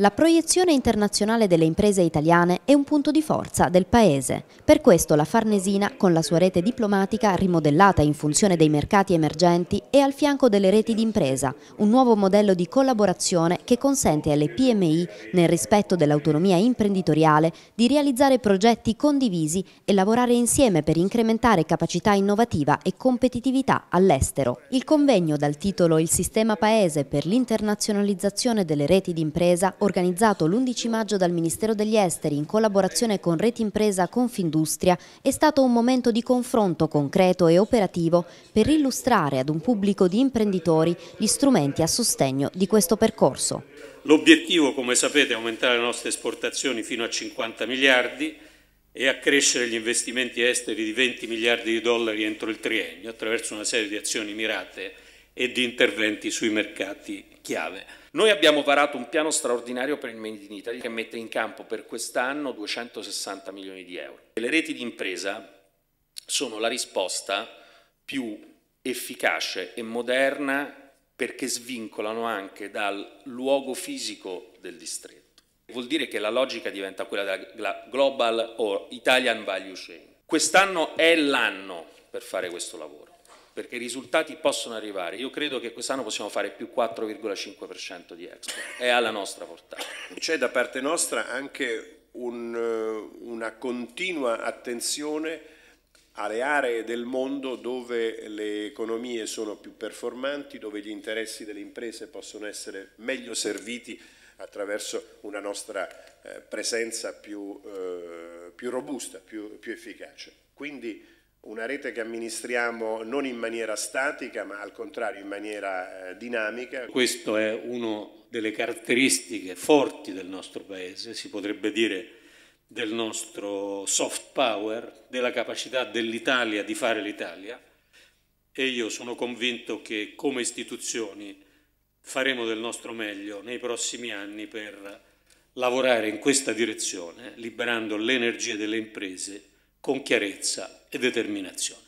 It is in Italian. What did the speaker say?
La proiezione internazionale delle imprese italiane è un punto di forza del Paese. Per questo la Farnesina, con la sua rete diplomatica rimodellata in funzione dei mercati emergenti, è al fianco delle reti d'impresa, un nuovo modello di collaborazione che consente alle PMI, nel rispetto dell'autonomia imprenditoriale, di realizzare progetti condivisi e lavorare insieme per incrementare capacità innovativa e competitività all'estero. Il convegno dal titolo Il sistema Paese per l'internazionalizzazione delle reti d'impresa organizzato l'11 maggio dal Ministero degli Esteri in collaborazione con Reti Impresa Confindustria, è stato un momento di confronto concreto e operativo per illustrare ad un pubblico di imprenditori gli strumenti a sostegno di questo percorso. L'obiettivo, come sapete, è aumentare le nostre esportazioni fino a 50 miliardi e accrescere gli investimenti esteri di 20 miliardi di dollari entro il triennio attraverso una serie di azioni mirate e di interventi sui mercati chiave. Noi abbiamo varato un piano straordinario per il Made in Italy che mette in campo per quest'anno 260 milioni di euro. Le reti di impresa sono la risposta più efficace e moderna perché svincolano anche dal luogo fisico del distretto. Vuol dire che la logica diventa quella della global o Italian value chain. Quest'anno è l'anno per fare questo lavoro perché i risultati possono arrivare. Io credo che quest'anno possiamo fare più 4,5% di export, è alla nostra portata. C'è da parte nostra anche un, eh, una continua attenzione alle aree del mondo dove le economie sono più performanti, dove gli interessi delle imprese possono essere meglio serviti attraverso una nostra eh, presenza più, eh, più robusta, più, più efficace. Quindi una rete che amministriamo non in maniera statica ma al contrario in maniera eh, dinamica. Questo è una delle caratteristiche forti del nostro Paese, si potrebbe dire del nostro soft power, della capacità dell'Italia di fare l'Italia e io sono convinto che come istituzioni faremo del nostro meglio nei prossimi anni per lavorare in questa direzione, liberando le energie delle imprese con chiarezza e determinazione.